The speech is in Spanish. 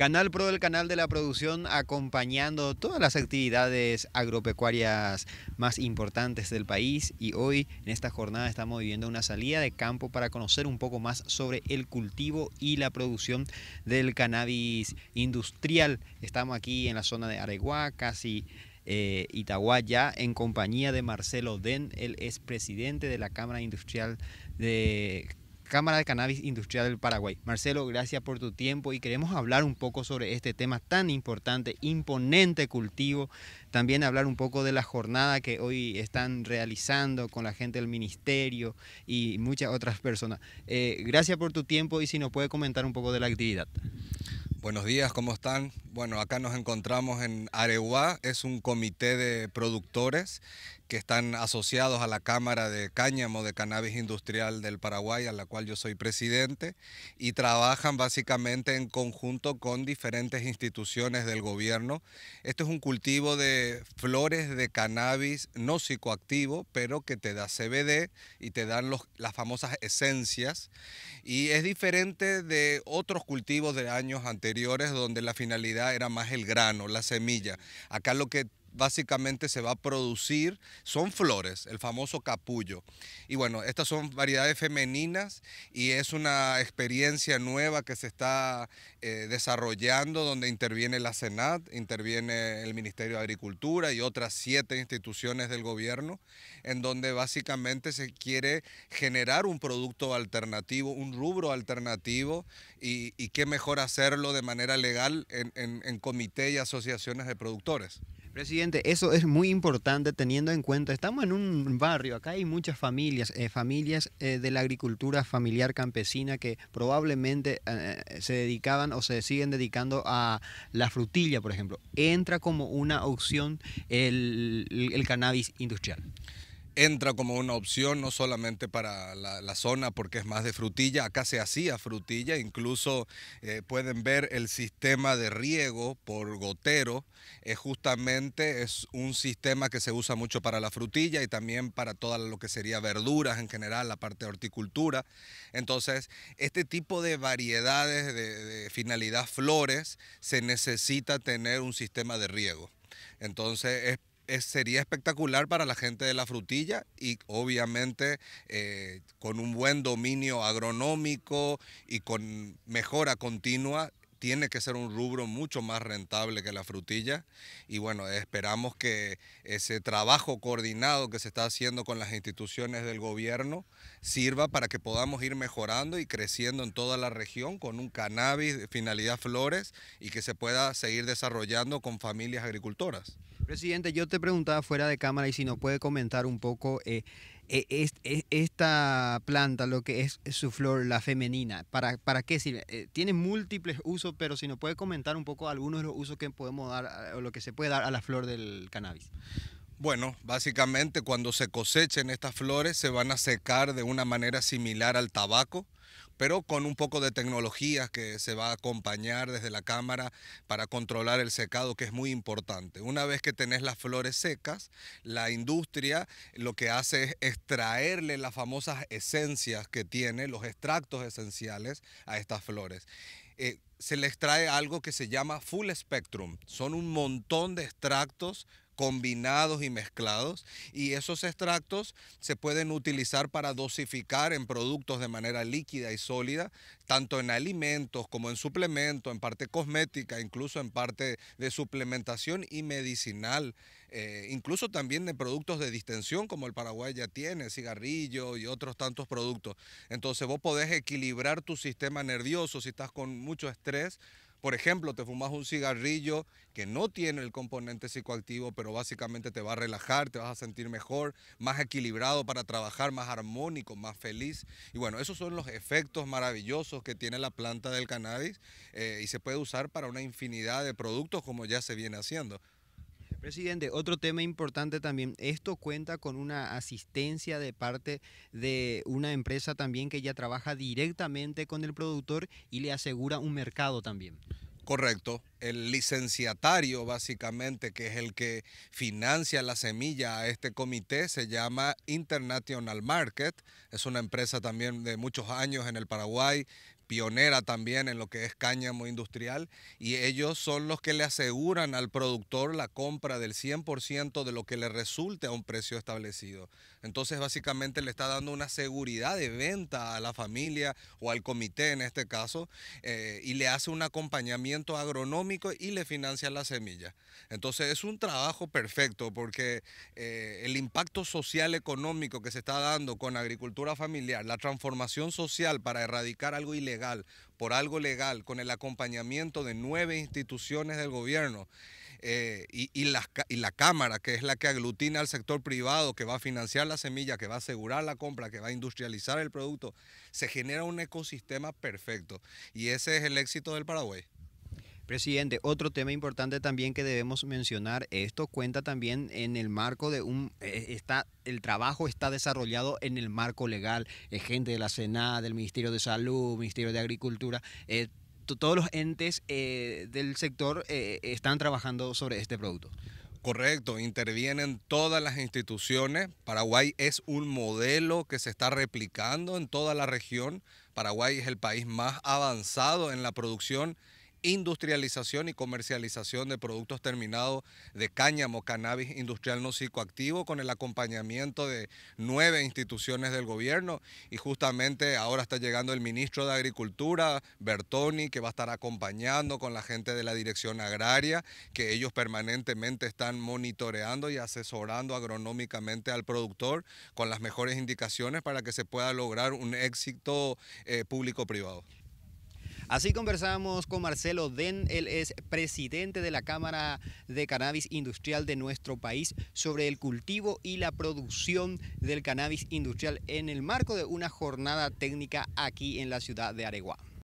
Canal Pro, el canal de la producción, acompañando todas las actividades agropecuarias más importantes del país. Y hoy, en esta jornada, estamos viviendo una salida de campo para conocer un poco más sobre el cultivo y la producción del cannabis industrial. Estamos aquí en la zona de Areguá, casi eh, en compañía de Marcelo Den, el expresidente presidente de la Cámara Industrial de Cámara de Cannabis Industrial del Paraguay. Marcelo, gracias por tu tiempo y queremos hablar un poco sobre este tema tan importante, imponente cultivo. También hablar un poco de la jornada que hoy están realizando con la gente del ministerio y muchas otras personas. Eh, gracias por tu tiempo y si nos puede comentar un poco de la actividad. Buenos días, ¿cómo están? Bueno, acá nos encontramos en Areguá, es un comité de productores que están asociados a la Cámara de Cáñamo de Cannabis Industrial del Paraguay, a la cual yo soy presidente, y trabajan básicamente en conjunto con diferentes instituciones del gobierno. esto es un cultivo de flores de cannabis no psicoactivo, pero que te da CBD y te dan las famosas esencias, y es diferente de otros cultivos de años anteriores donde la finalidad era más el grano, la semilla. Acá lo que básicamente se va a producir son flores, el famoso capullo. Y bueno, estas son variedades femeninas y es una experiencia nueva que se está eh, desarrollando donde interviene la Senat, interviene el Ministerio de Agricultura y otras siete instituciones del gobierno, en donde básicamente se quiere generar un producto alternativo, un rubro alternativo y, qué mejor hacerlo de manera legal en comité y asociaciones de productores. Presidente, eso es muy importante teniendo en cuenta, estamos en un barrio, acá hay muchas familias, eh, familias eh, de la agricultura familiar campesina que probablemente eh, se dedicaban o se siguen dedicando a la frutilla, por ejemplo. ¿Entra como una opción el cannabis industrial? entra como una opción no solamente para la, zona porque es más de frutilla, acá se hacía frutilla, incluso eh, pueden ver el sistema de riego por gotero, es eh, justamente es un sistema que se usa mucho para la frutilla y también para todo lo que sería verduras en general, la parte de horticultura. Entonces, este tipo de variedades de, de finalidad flores se necesita tener un sistema de riego. Entonces es eh, sería espectacular para la gente de la frutilla y obviamente eh, con un buen dominio agronómico y con mejora continua tiene que ser un rubro mucho más rentable que la frutilla y bueno, esperamos que ese trabajo coordinado que se está haciendo con las instituciones del gobierno sirva para que podamos ir mejorando y creciendo en toda la región con un cannabis de finalidad flores y que se pueda seguir desarrollando con familias agricultoras. Presidente, yo te preguntaba fuera de cámara y si nos puede comentar un poco... Eh, e, e, esta planta, lo que es su flor, la femenina, ¿para, para qué sirve? Eh, tiene múltiples usos, pero si nos puede comentar un poco algunos de los usos que podemos dar eh, o lo que se puede dar a la flor del cannabis. Bueno, básicamente cuando se cosechen estas flores se van a secar de una manera similar al tabaco pero con un poco de tecnología que se va a acompañar desde la cámara para controlar el secado, que es muy importante. Una vez que tenés las flores secas, la industria lo que hace es extraerle las famosas esencias que tiene, los extractos esenciales a estas flores. Eh, se les trae algo que se llama full spectrum. Son un montón de extractos combinados y mezclados y esos extractos se pueden utilizar para dosificar en productos de manera líquida y sólida, tanto en alimentos como en suplementos, en parte cosmética, incluso en parte de suplementación y medicinal, eh, incluso también de productos de distensión como el Paraguay ya tiene, cigarrillo y otros tantos productos. Entonces vos podés equilibrar tu sistema nervioso si estás con mucho estrés por ejemplo, te fumas un cigarrillo que no tiene el componente psicoactivo, pero básicamente te va a relajar, te vas a sentir mejor, más equilibrado para trabajar, más armónico, más feliz. Y bueno, esos son los efectos maravillosos que tiene la planta del cannabis eh, y se puede usar para una infinidad de productos como ya se viene haciendo. Presidente, otro tema importante también, esto cuenta con una asistencia de parte de una empresa también que ya trabaja directamente con el productor y le asegura un mercado también. Correcto. El licenciatario, básicamente, que es el que financia la semilla a este comité, se llama International Market. Es una empresa también de muchos años en el Paraguay pionera también en lo que es cáñamo industrial y ellos son los que le aseguran al productor la compra del 100% de lo que le resulte a un precio establecido. Entonces básicamente le está dando una seguridad de venta a la familia o al comité en este caso eh, y le hace un acompañamiento agronómico y le financia la semilla. Entonces es un trabajo perfecto porque eh, el impacto social económico que se está dando con agricultura familiar, la transformación social para erradicar algo ilegal, por algo legal, con el acompañamiento de nueve instituciones del gobierno eh, y, la, Cámara, que es la que aglutina al sector privado, que va a financiar la semilla, que va a asegurar la compra, que va a industrializar el producto, se genera un ecosistema perfecto. Y ese es el éxito del Paraguay. Presidente, otro tema importante también que debemos mencionar, esto cuenta también en el marco de un, eh, está, el trabajo está desarrollado en el marco legal, eh, gente de la SENA, del Ministerio de Salud, Ministerio de Agricultura, eh, todos los entes del sector están trabajando sobre este producto. Correcto, intervienen todas las instituciones. Paraguay es un modelo que se está replicando en toda la región. Paraguay es el país más avanzado en la producción industrialización y comercialización de productos terminados de cáñamo, cannabis industrial no psicoactivo, con el acompañamiento de nueve instituciones del gobierno. Y justamente ahora está llegando el ministro de Agricultura, Bertoni, que va a estar acompañando con la gente de la Dirección Agraria, que ellos permanentemente están monitoreando y asesorando agronómicamente al productor con las mejores indicaciones para que se pueda lograr un éxito eh, público-privado. Así conversamos con Marcelo Den, él es presidente de la Cámara de Cannabis Industrial de nuestro país, sobre el cultivo y la producción del cannabis industrial en el marco de una jornada técnica aquí en la ciudad de Areguá.